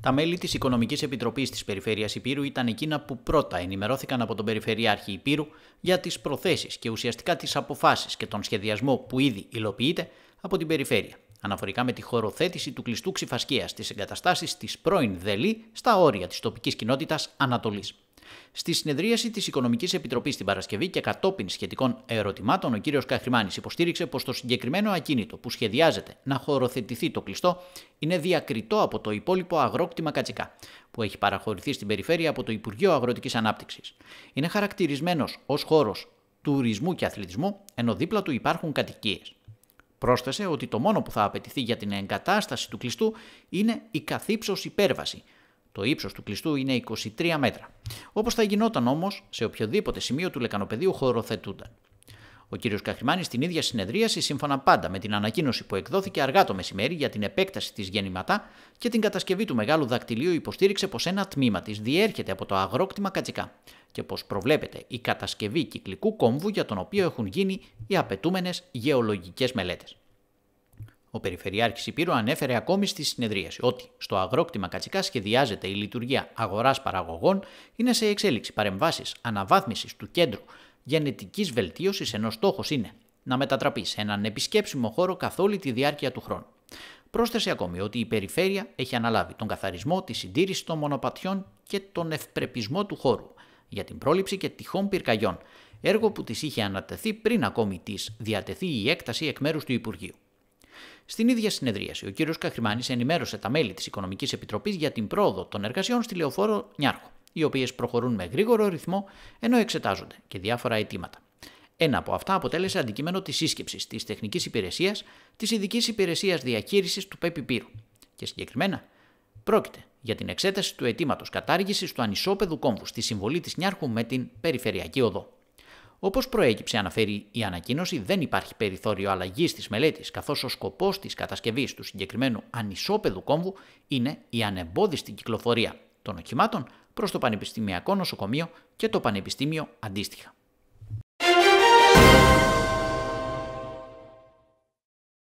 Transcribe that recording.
Τα μέλη της Οικονομικής Επιτροπής της Περιφέρειας Υπήρου ήταν εκείνα που πρώτα ενημερώθηκαν από τον Περιφερειάρχη Υπήρου για τις προθέσεις και ουσιαστικά τις αποφάσεις και τον σχεδιασμό που ήδη υλοποιείται από την Περιφέρεια, αναφορικά με τη χωροθέτηση του κλειστού ξυφασκίας στις εγκαταστάσεις της πρώην ΔΕΛΗ στα όρια της τοπικής κοινότητας Ανατολής. Στη συνεδρίαση της Οικονομικής Επιτροπής την Παρασκευή και κατόπιν σχετικών ερωτημάτων, ο κ. Καχρημάνης υποστήριξε πως το συγκεκριμένο ακίνητο που σχεδιάζεται να χωροθετηθεί το κλειστό είναι διακριτό από το υπόλοιπο αγρόκτημα Κατσικά, που έχει παραχωρηθεί στην περιφέρεια από το Υπουργείο Αγροτικής Ανάπτυξης. Είναι χαρακτηρισμένος ως χώρος τουρισμού και αθλητισμού, ενώ δίπλα του υπάρχουν κατοικίες. Πρόσθεσε ότι το μόνο που θα απαιτηθεί για την εγκατάσταση του κλειστού είναι η καθύψωση υπέρβαση το ύψος του κλειστού είναι 23 μέτρα. Όπως θα γινόταν όμως σε οποιοδήποτε σημείο του λεκανοπεδίου χωροθετούνταν. Ο κ. Καχρημάνης στην ίδια συνεδρίαση, σύμφωνα πάντα με την ανακοίνωση που εκδόθηκε αργά το μεσημέρι για την επέκταση της Γεννηματά και την κατασκευή του μεγάλου δακτυλίου, υποστήριξε πως ένα τμήμα της διέρχεται από το αγρόκτημα Κατσικά και πως προβλέπεται η κατασκευή κυκλικού κόμβου για τον οποίο έχουν γίνει οι απαιτούμενες γεωλογικές μελέτες. Ο Περιφερειάρχης Υπήρου ανέφερε ακόμη στη συνεδρίαση ότι στο αγρόκτημα Κατσικά σχεδιάζεται η λειτουργία αγοράς παραγωγών, είναι σε εξέλιξη παρεμβάσεις αναβάθμισης του κέντρου γενετικής βελτίωσης ενώ στόχος είναι να μετατραπεί σε έναν επισκέψιμο χώρο καθ' όλη τη διάρκεια του χρόνου. Πρόσθεσε ακόμη ότι η περιφέρεια έχει αναλάβει τον καθαρισμό, της συντήρησης των μονοπατιών και τον ευπρεπισμό του χώρου για την πρόληψη και τυχόν πυρκαγιών, έργο που της είχε ανατεθεί πριν ακόμη της διατεθεί η έκταση εκ μέρους του Υπουργείου. Στην ίδια συνεδρίαση, ο κ. Καχρημάνης ενημέρωσε τα μέλη της Οικονομικής Επιτροπής για την πρόοδο των εργασιών στη λεωφόρο Νιάρχο, οι οποίες προχωρούν με γρήγορο ρυθμό ενώ εξετάζονται και διάφορα αιτήματα. Ένα από αυτά αποτέλεσε αντικείμενο της σύσκεψης της Τεχνικής Υπηρεσίας της Ειδικής Υπηρεσίας Διαχείρισης του ΠΕΠΗ Πύρου. Και συγκεκριμένα, πρόκειται για την εξέταση του αιτήματος κατάργησης του ανισόπεδου κόμβου στη συμβολή της Νιάρχου με την Περιφερειακή Οδό. Όπως προέκυψε, αναφέρει η ανακοίνωση, δεν υπάρχει περιθώριο αλλαγής της μελέτης, καθώς ο σκοπός της κατασκευής του συγκεκριμένου ανισόπεδου κόμβου είναι η ανεμπόδιστη κυκλοφορία των οχημάτων προς το Πανεπιστημιακό Νοσοκομείο και το Πανεπιστήμιο αντίστοιχα.